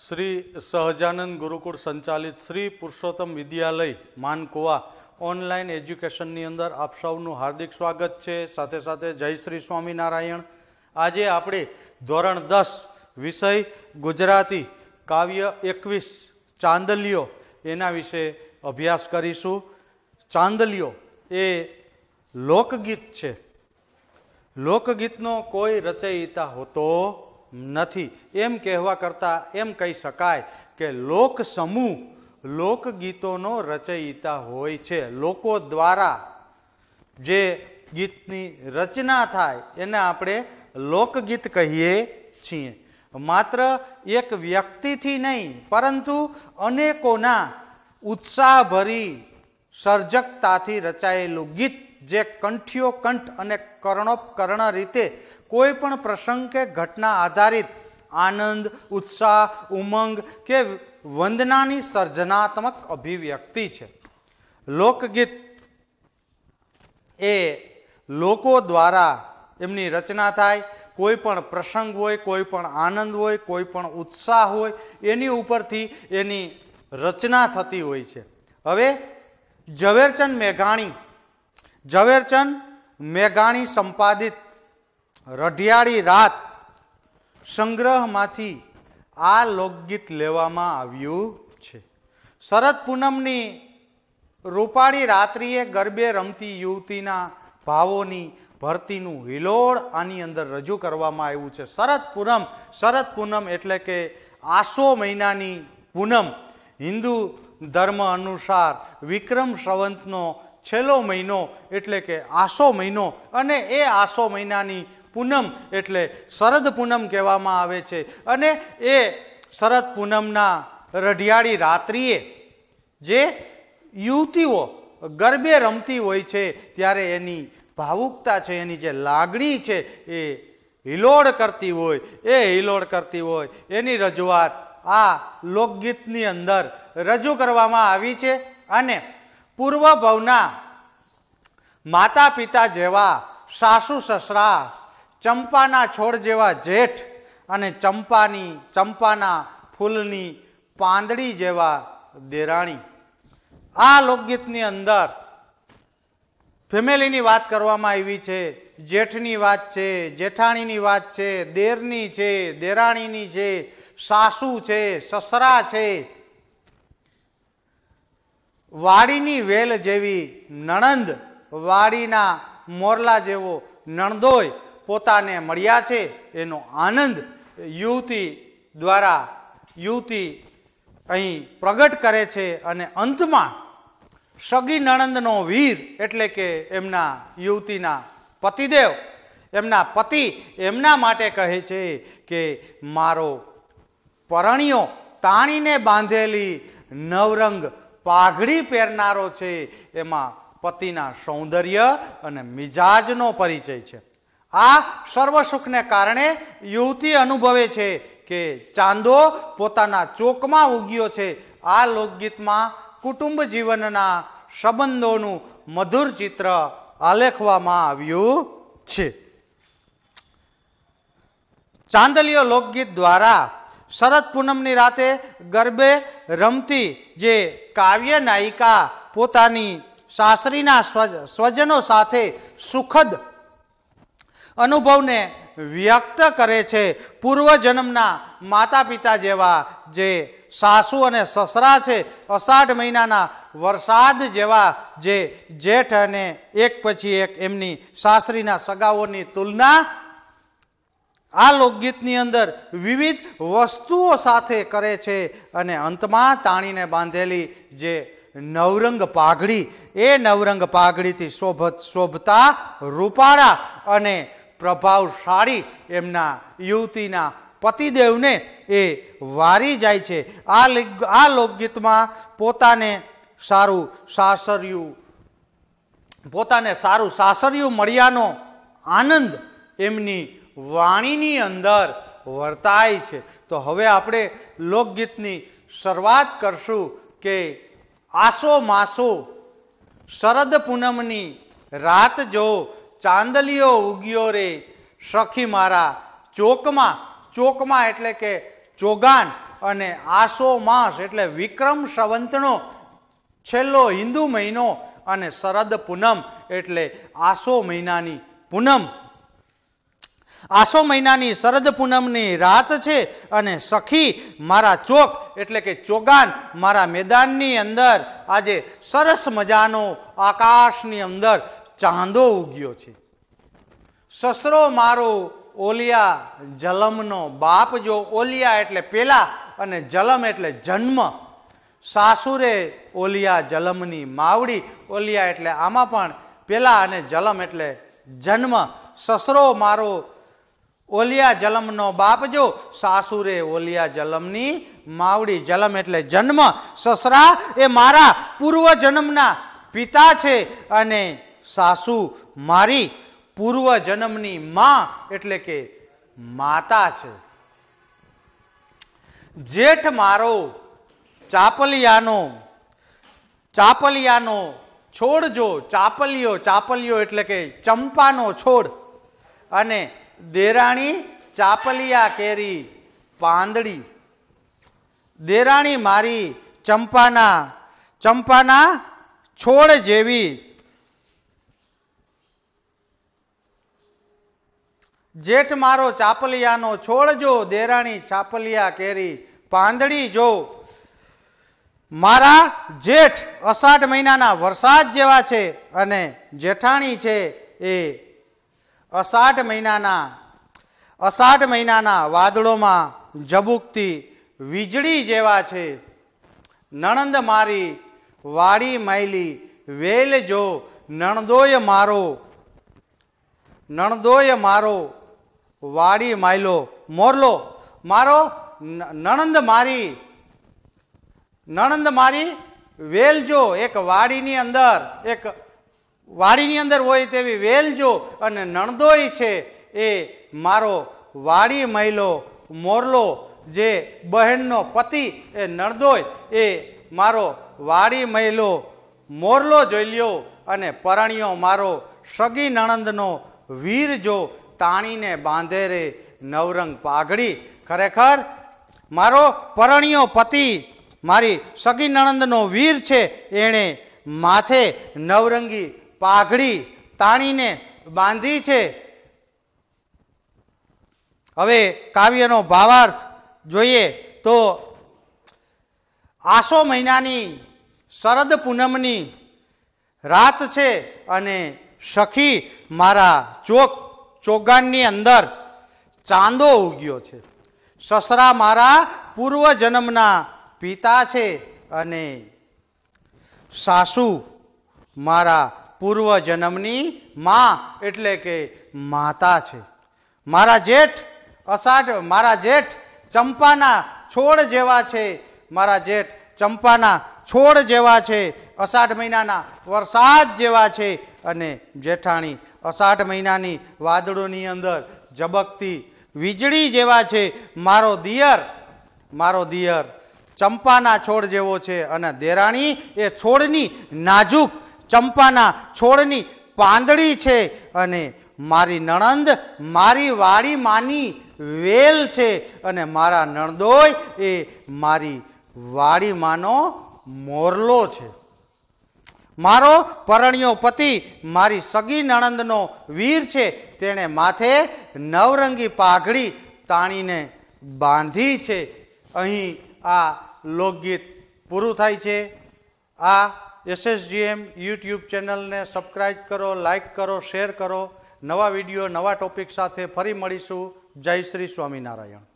શ્રી સહજાનંદ ગુરુકુળ સંચાલિત શ્રી પુરુષોત્તમ વિદ્યાલય માનકુવા ઓનલાઈન એજ્યુકેશનની અંદર આપ સૌનું હાર્દિક સ્વાગત છે સાથે સાથે જય શ્રી સ્વામિનારાયણ આજે આપણે ધોરણ દસ વિષય ગુજરાતી કાવ્ય એકવીસ ચાંદલીઓ એના વિશે અભ્યાસ કરીશું ચાંદલીઓ એ લોકગીત છે લોકગીતનો કોઈ રચયિતા હોતો નથી એમ કહેવા કરતાં એમ કહી શકાય કે લોક સમૂહ લોકગીતોનો રચયિતા હોય છે લોકો દ્વારા જે ગીતની રચના થાય એને આપણે લોકગીત કહીએ છીએ માત્ર એક વ્યક્તિથી નહીં પરંતુ અનેકોના ઉત્સાહભરી સર્જકતાથી રચાયેલું ગીત જે કંઠ્યો કંઠ અને કર્ણોપકર્ણ રીતે કોઈ પણ પ્રસંગ કે ઘટના આધારિત આનંદ ઉત્સાહ ઉમંગ કે વંદનાની સર્જનાત્મક અભિવ્યક્તિ છે લોકગીત એ લોકો દ્વારા એમની રચના થાય કોઈ પણ પ્રસંગ હોય કોઈ પણ આનંદ હોય કોઈ પણ ઉત્સાહ હોય એની ઉપરથી એની રચના થતી હોય છે હવે ઝવેરચંદ મેઘાણી ઝવેરચંદ મેઘાણી સંપાદિત રઢિયાળી રાત સંગ્રહમાંથી આ લોકગીત લેવામાં આવ્યું છે શરદ પૂનમની રૂપાળી રાત્રિએ ગરબે રમતી યુવતીના ભાવોની ભરતીનું હિલોળ આની અંદર રજૂ કરવામાં આવ્યું છે શરદ પૂનમ શરદ પૂનમ એટલે કે આસો મહિનાની પૂનમ હિન્દુ ધર્મ અનુસાર વિક્રમ સંવંતનો છેલ્લો મહિનો એટલે કે આસો મહિનો અને એ આસો મહિનાની પૂનમ એટલે શરદ પૂનમ કહેવામાં આવે છે અને એ શરદ પૂનમના રઢિયાળી રાત્રિએ જે યુવતીઓ ગરબે રમતી હોય છે ત્યારે એની ભાવુકતા છે એની જે લાગણી છે એ હિલોળ કરતી હોય એ હિલોળ કરતી હોય એની રજૂઆત આ લોકગીતની અંદર રજૂ કરવામાં આવી છે અને પૂર્વ ભવના માતા પિતા જેવા સાસુ સસરા ચંપાના છોડ જેવા જેઠ અને ચંપાની ચંપાના ફૂલની પાંદડી જેવા દેરાણી આ લોકગીતની અંદર ફેમિલીની વાત કરવામાં આવી છે જેઠની વાત છે જેઠાણીની વાત છે દેરની છે દેરાણીની છે સાસુ છે સસરા છે વાડીની વેલ જેવી નણંદ વાડીના મોરલા જેવો નણદોય પોતાને મળ્યા છે એનો આનંદ યુવતી દ્વારા યુવતી અહીં પ્રગટ કરે છે અને અંતમાં સગી નણંદનો વીર એટલે કે એમના યુવતીના પતિદેવ એમના પતિ એમના માટે કહે છે કે મારો પરણીયો તાણીને બાંધેલી નવરંગ પાઘડી પહેરનારો છે એમાં પતિના સૌંદર્ય અને મિજાજનો પરિચય છે આ સર્વ સુખને કારણે યુવતી અનુભવે છે કે ચાંદો પોતાના ચોકમાં ઉગ્યો છે આ લોકગીતમાં કુટુંબ જીવનના સંબંધોનું મધુર ચિત્ર આલેખવામાં આવ્યું છે ચાંદલીઓ લોકગીત દ્વારા શરદ પૂનમની રાતે ગરબે રમતી જે કાવ્ય નાયિકા પોતાની સાસરીના સ્વજનો સાથે સુખદ અનુભવને વ્યક્ત કરે છે પૂર્વજન્મના માતા પિતા જેવા જે સાસુ અને સસરા છે અષાઢ મહિનાના વરસાદ જેવા જે જેઠ અને એક પછી એક એમની સાસરીના સગાઓની તુલના આ લોકગીતની અંદર વિવિધ વસ્તુઓ સાથે કરે છે અને અંતમાં તાણીને બાંધેલી જે નવરંગ પાઘડી એ નવરંગ પાઘડીથી શોભત શોભતા રૂપાળા અને પ્રભાવશાળી એમના યુવતીના પતિદેવને એ વારી જાય છે આ આ લોકગીતમાં પોતાને સારું સાસરિયું પોતાને સારું સાસરિયું મળ્યાનો આનંદ એમની વાણીની અંદર વર્તાય છે તો હવે આપણે લોકગીતની શરૂઆત કરશું કે આસો માસો શરદ પૂનમની રાત જો ચાંદલીઓ ઉગ્યો રે સખી મારા ચોકમાં ચોકમાં એટલે કે ચોગાન અને આસો માસ એટલે વિક્રમ સંવંતનો છેલ્લો હિન્દુ મહિનો અને શરદ પૂનમ એટલે આસો મહિનાની પૂનમ આસો મહિનાની શરદ પૂનમની રાત છે અને સખી મારા ચોક એટલે કે ચોગાન મારા મેદાનની અંદર આજે સરસ મજાનો આકાશની અંદર ચાંદો ઉગ્યો છે સસરો મારો ઓલિયા જલમનો બાપ જો ઓલિયા એટલે પેલા અને જલમ એટલે જન્મ સાસુરે ઓલિયા જલમની માવડી ઓલિયા એટલે આમાં પણ પેલા અને જલમ એટલે જન્મ સસરો મારો ઓલિયા જલમનો બાપ જો સાસુરે ઓલિયા જલમની માવડી જલમ એટલે જન્મ સસરા એ મારા પૂર્વ જન્મના પિતા છે અને સાસુ મારી પૂર્વ જન્મની મા એટલે કે માતા છે જેઠ મારો ચાપલિયાનો ચાપલિયાનો છોડજો ચાપલિયો ચાપલિયો એટલે કે ચંપાનો છોડ અને દેરાણી ચાપલિયા કેરી પાંદડી દેરાણી મારી ચંપાના ચંપાના છોડ જેવી જેઠ મારો ચાપલિયાનો છોડજો દેરાણી ચાપલિયા કેરી પાંદડી જો મારા જેઠ અષાઢ મહિનાના વરસાદ જેવા છે અને જેઠાણી છે એ અષાઢ મહિનાના અષાઢ મહિનાના વાદળોમાં ઝબુકતી વીજળી જેવા છે નણંદ મારી વાડી માયલી વેલ જો નણદોય મારો નણદોય મારો વાડી માયલો મોરલો મારો નણંદ મારી નણંદ મારી વેલજો એક વાડીની અંદર એક વાડીની અંદર હોય તેવી વેલજો અને નણદોય છે એ મારો વાડી મહિલો મોરલો જે બહેનનો પતિ એ નણદોય એ મારો વાડી મહિલો મોરલો જોઈ લ્યો અને પરણ્યો મારો સગી નણંદનો વીર જો તાણીને બાંધે રે નવરંગ પાઘડી ખરેખર મારો પરણીયો પતિ મારી સગી નણંદનો વીર છે એણે માથે નવરંગી પાઘડી તાણીને બાંધી છે હવે કાવ્યનો ભાવાર્થ જોઈએ તો આસો મહિનાની શરદ પૂનમની રાત છે અને સખી મારા ચોક ચોગાનની અંદર ચાંદો ઉગ્યો છે સસરા મારા પૂર્વજન્મના પિતા છે અને સાસુ મારા પૂર્વજન્મની મા એટલે કે માતા છે મારા જેઠ અષાઢ મારા જેઠ ચંપાના છોડ જેવા છે મારા જેઠ ચંપાના છોડ જેવા છે અષાઢ મહિનાના વરસાદ જેવા છે અને જેઠાણી અષાઢ મહિનાની વાદળોની અંદર ઝબકતી વીજળી જેવા છે મારો દિયર મારો દિયર ચંપાના છોડ જેવો છે અને દેરાણી એ છોડની નાજુક ચંપાના છોડની પાંદડી છે અને મારી નણંદ મારી વાડી માની વેલ છે અને મારા નણદોય એ મારી વાડી માનો મોરલો છે મારો પરણ્યો પતિ મારી સગી નણંદનો વીર છે તેણે માથે નવરંગી પાઘડી તાણીને બાંધી છે અહીં આ લોકગીત પૂરું થાય છે આ એસએસજીએમ યુટ્યુબ ચેનલને સબસ્ક્રાઈબ કરો લાઇક કરો શેર કરો નવા વિડીયો નવા ટોપિક સાથે ફરી મળીશું જય શ્રી સ્વામિનારાયણ